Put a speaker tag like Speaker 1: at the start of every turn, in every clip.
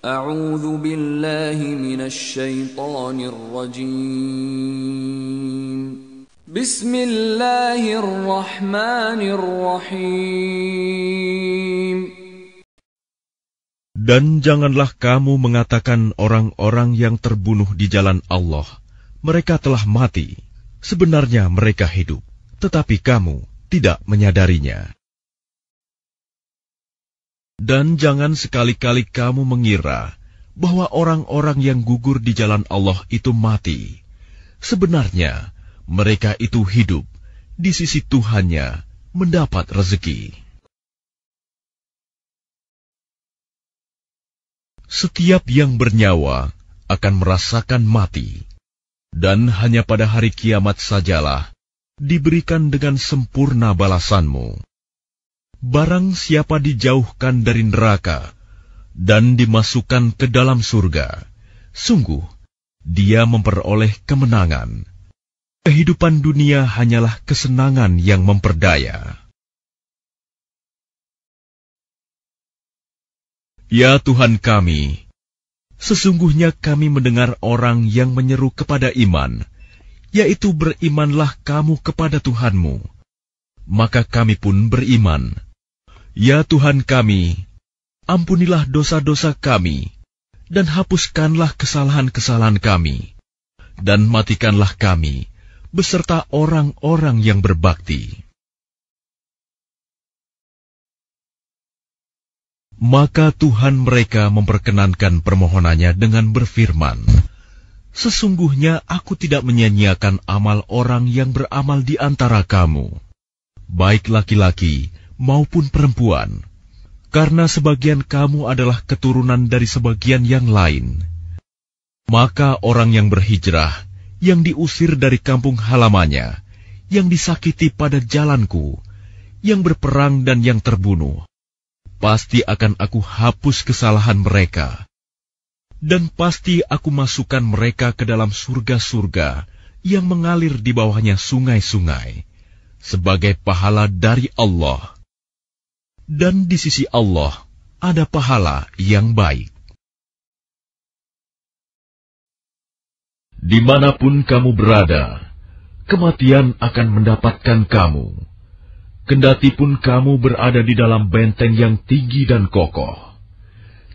Speaker 1: أعوذ بالله من الشيطان الرجيم بسم الله الرحمن الرحيم Dan janganlah kamu mengatakan orang-orang yang terbunuh di jalan Allah, mereka telah mati. Sebenarnya mereka hidup, tetapi kamu tidak menyadarinya. Dan jangan sekali-kali kamu mengira bahwa orang-orang yang gugur di jalan Allah itu mati. Sebenarnya, mereka itu hidup di sisi Tuhannya mendapat rezeki. Setiap yang bernyawa akan merasakan mati, dan hanya pada hari kiamat sajalah diberikan dengan sempurna balasanmu. Barang siapa dijauhkan dari neraka dan dimasukkan ke dalam surga, sungguh dia memperoleh kemenangan. Kehidupan dunia hanyalah kesenangan yang memperdaya. Ya Tuhan kami, sesungguhnya kami mendengar orang yang menyeru kepada iman, yaitu berimanlah kamu kepada Tuhanmu. Maka kami pun beriman. Ya Tuhan kami, ampunilah dosa-dosa kami, dan hapuskanlah kesalahan-kesalahan kami, dan matikanlah kami beserta orang-orang yang berbakti. Maka Tuhan mereka memperkenankan permohonannya dengan berfirman, Sesungguhnya aku tidak menyanyiakan amal orang yang beramal di antara kamu, baik laki-laki maupun perempuan, karena sebagian kamu adalah keturunan dari sebagian yang lain. Maka orang yang berhijrah, yang diusir dari kampung halamannya, yang disakiti pada jalanku, yang berperang dan yang terbunuh, pasti akan aku hapus kesalahan mereka. Dan pasti aku masukkan mereka ke dalam surga-surga yang mengalir di bawahnya sungai-sungai, sebagai pahala dari Allah dan di sisi Allah ada pahala yang baik. Dimanapun kamu berada, kematian akan mendapatkan kamu. Kendati pun kamu berada di dalam benteng yang tinggi dan kokoh.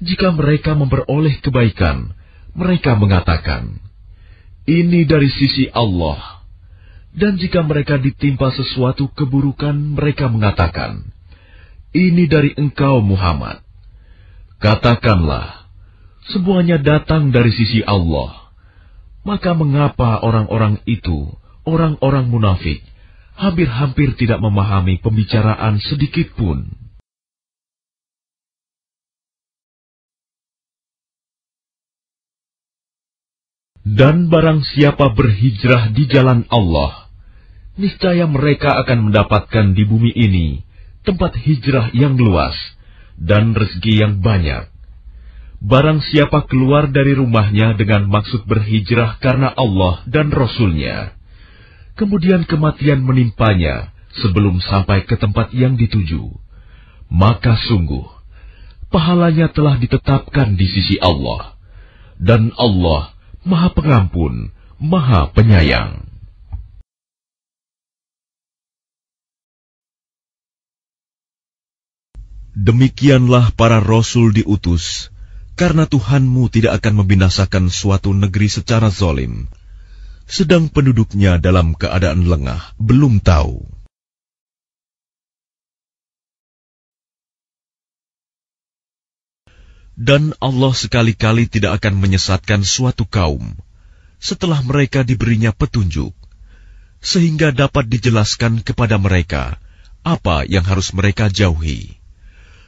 Speaker 1: Jika mereka memperoleh kebaikan, mereka mengatakan, Ini dari sisi Allah. Dan jika mereka ditimpa sesuatu keburukan, mereka mengatakan, ini dari engkau Muhammad. Katakanlah, semuanya datang dari sisi Allah. Maka mengapa orang-orang itu, orang-orang munafik, hampir-hampir tidak memahami pembicaraan sedikitpun? Dan barang siapa berhijrah di jalan Allah, niscaya mereka akan mendapatkan di bumi ini tempat hijrah yang luas, dan rezeki yang banyak. Barang siapa keluar dari rumahnya dengan maksud berhijrah karena Allah dan Rasulnya, kemudian kematian menimpanya sebelum sampai ke tempat yang dituju, maka sungguh, pahalanya telah ditetapkan di sisi Allah, dan Allah Maha Pengampun, Maha Penyayang. Demikianlah para rasul diutus, karena Tuhanmu tidak akan membinasakan suatu negeri secara zolim, sedang penduduknya dalam keadaan lengah belum tahu. Dan Allah sekali-kali tidak akan menyesatkan suatu kaum setelah mereka diberinya petunjuk, sehingga dapat dijelaskan kepada mereka apa yang harus mereka jauhi.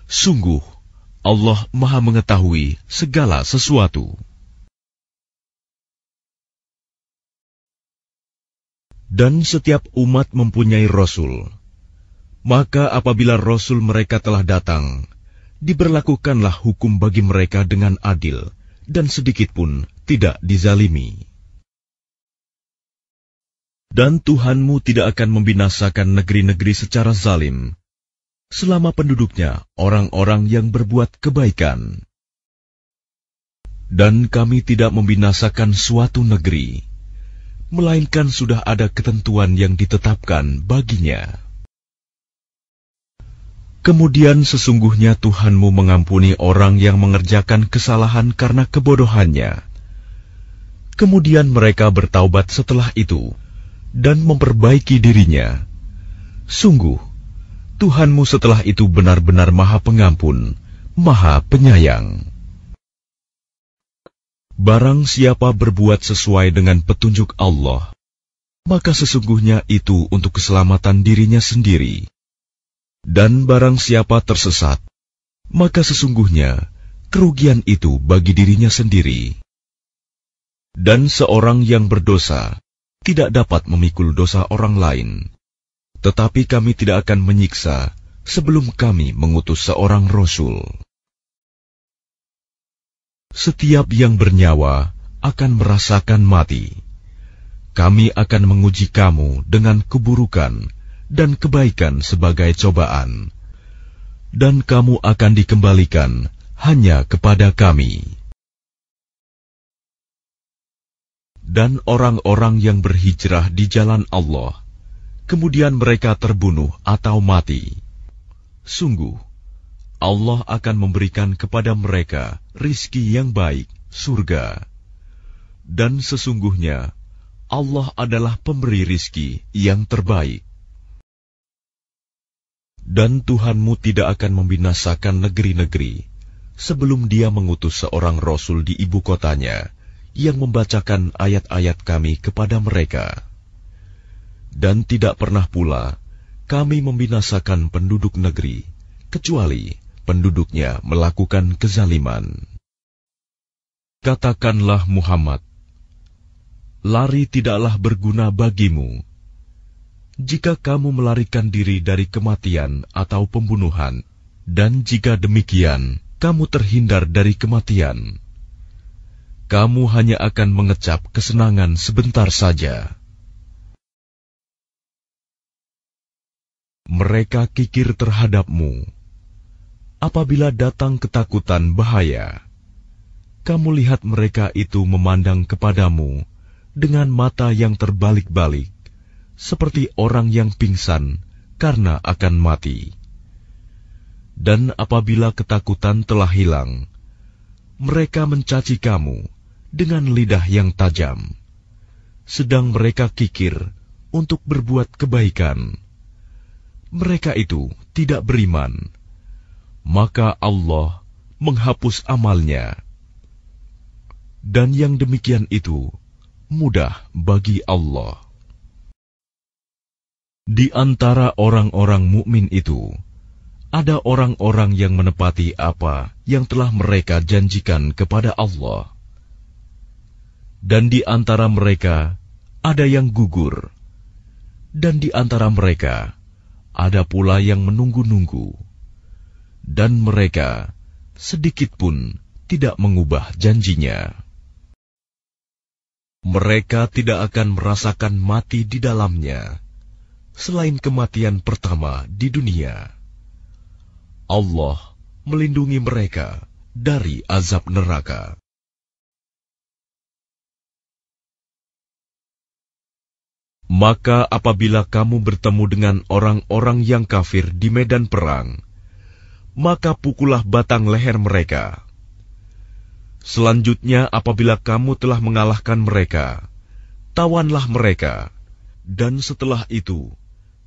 Speaker 1: Sungguh, Allah Maha Mengetahui segala sesuatu. Dan setiap umat mempunyai rasul. Maka apabila rasul mereka telah datang, diberlakukanlah hukum bagi mereka dengan adil dan sedikitpun tidak dizalimi. Dan Tuhanmu tidak akan membinasakan negeri-negeri secara zalim, selama penduduknya orang-orang yang berbuat kebaikan. Dan kami tidak membinasakan suatu negeri, melainkan sudah ada ketentuan yang ditetapkan baginya. Kemudian sesungguhnya Tuhanmu mengampuni orang yang mengerjakan kesalahan karena kebodohannya. Kemudian mereka bertaubat setelah itu dan memperbaiki dirinya. Sungguh, Tuhanmu setelah itu benar-benar Maha Pengampun, Maha Penyayang. Barang siapa berbuat sesuai dengan petunjuk Allah, maka sesungguhnya itu untuk keselamatan dirinya sendiri. Dan barang siapa tersesat, maka sesungguhnya kerugian itu bagi dirinya sendiri. Dan seorang yang berdosa tidak dapat memikul dosa orang lain tetapi kami tidak akan menyiksa sebelum kami mengutus seorang rasul. Setiap yang bernyawa akan merasakan mati. Kami akan menguji kamu dengan keburukan dan kebaikan sebagai cobaan, dan kamu akan dikembalikan hanya kepada kami. Dan orang-orang yang berhijrah di jalan Allah kemudian mereka terbunuh atau mati. Sungguh, Allah akan memberikan kepada mereka rizki yang baik, surga. Dan sesungguhnya, Allah adalah pemberi rizki yang terbaik. Dan Tuhanmu tidak akan membinasakan negeri-negeri sebelum dia mengutus seorang rasul di ibu kotanya yang membacakan ayat-ayat kami kepada mereka. Dan tidak pernah pula kami membinasakan penduduk negeri, kecuali penduduknya melakukan kezaliman. Katakanlah Muhammad, lari tidaklah berguna bagimu. Jika kamu melarikan diri dari kematian atau pembunuhan, dan jika demikian, kamu terhindar dari kematian. Kamu hanya akan mengecap kesenangan sebentar saja. mereka kikir terhadapmu. Apabila datang ketakutan bahaya, kamu lihat mereka itu memandang kepadamu dengan mata yang terbalik-balik, seperti orang yang pingsan karena akan mati. Dan apabila ketakutan telah hilang, mereka mencaci kamu dengan lidah yang tajam, sedang mereka kikir untuk berbuat kebaikan mereka itu tidak beriman, maka Allah menghapus amalnya. Dan yang demikian itu mudah bagi Allah. Di antara orang-orang mukmin itu, ada orang-orang yang menepati apa yang telah mereka janjikan kepada Allah. Dan di antara mereka ada yang gugur, dan di antara mereka ada pula yang menunggu-nunggu, dan mereka sedikit pun tidak mengubah janjinya. Mereka tidak akan merasakan mati di dalamnya, selain kematian pertama di dunia. Allah melindungi mereka dari azab neraka. Maka apabila kamu bertemu dengan orang-orang yang kafir di medan perang, maka pukullah batang leher mereka. Selanjutnya apabila kamu telah mengalahkan mereka, tawanlah mereka. Dan setelah itu,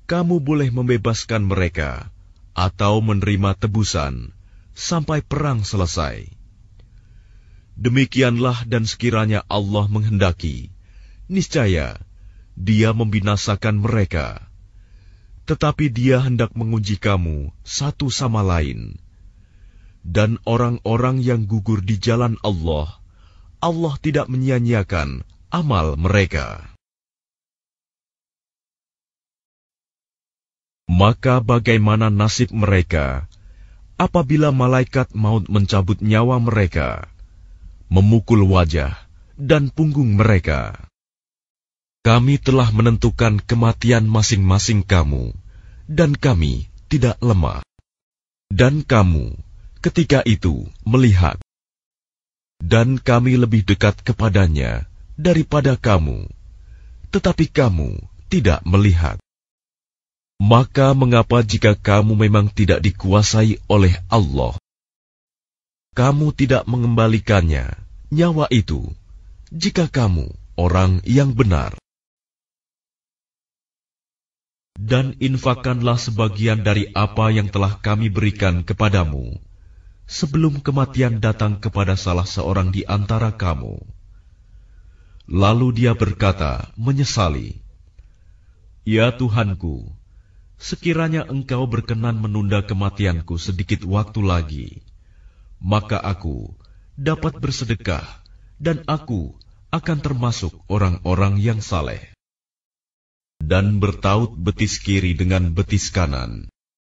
Speaker 1: kamu boleh membebaskan mereka atau menerima tebusan sampai perang selesai. Demikianlah dan sekiranya Allah menghendaki, niscaya dia membinasakan mereka. Tetapi dia hendak menguji kamu satu sama lain. Dan orang-orang yang gugur di jalan Allah, Allah tidak menyanyiakan amal mereka. Maka bagaimana nasib mereka apabila malaikat maut mencabut nyawa mereka, memukul wajah dan punggung mereka? kami telah menentukan kematian masing-masing kamu, dan kami tidak lemah. Dan kamu, ketika itu, melihat. Dan kami lebih dekat kepadanya daripada kamu, tetapi kamu tidak melihat. Maka mengapa jika kamu memang tidak dikuasai oleh Allah, kamu tidak mengembalikannya, nyawa itu, jika kamu orang yang benar dan infakkanlah sebagian dari apa yang telah kami berikan kepadamu sebelum kematian datang kepada salah seorang di antara kamu. Lalu dia berkata, menyesali, Ya Tuhanku, sekiranya engkau berkenan menunda kematianku sedikit waktu lagi, maka aku dapat bersedekah dan aku akan termasuk orang-orang yang saleh dan bertaut betis kiri dengan betis kanan.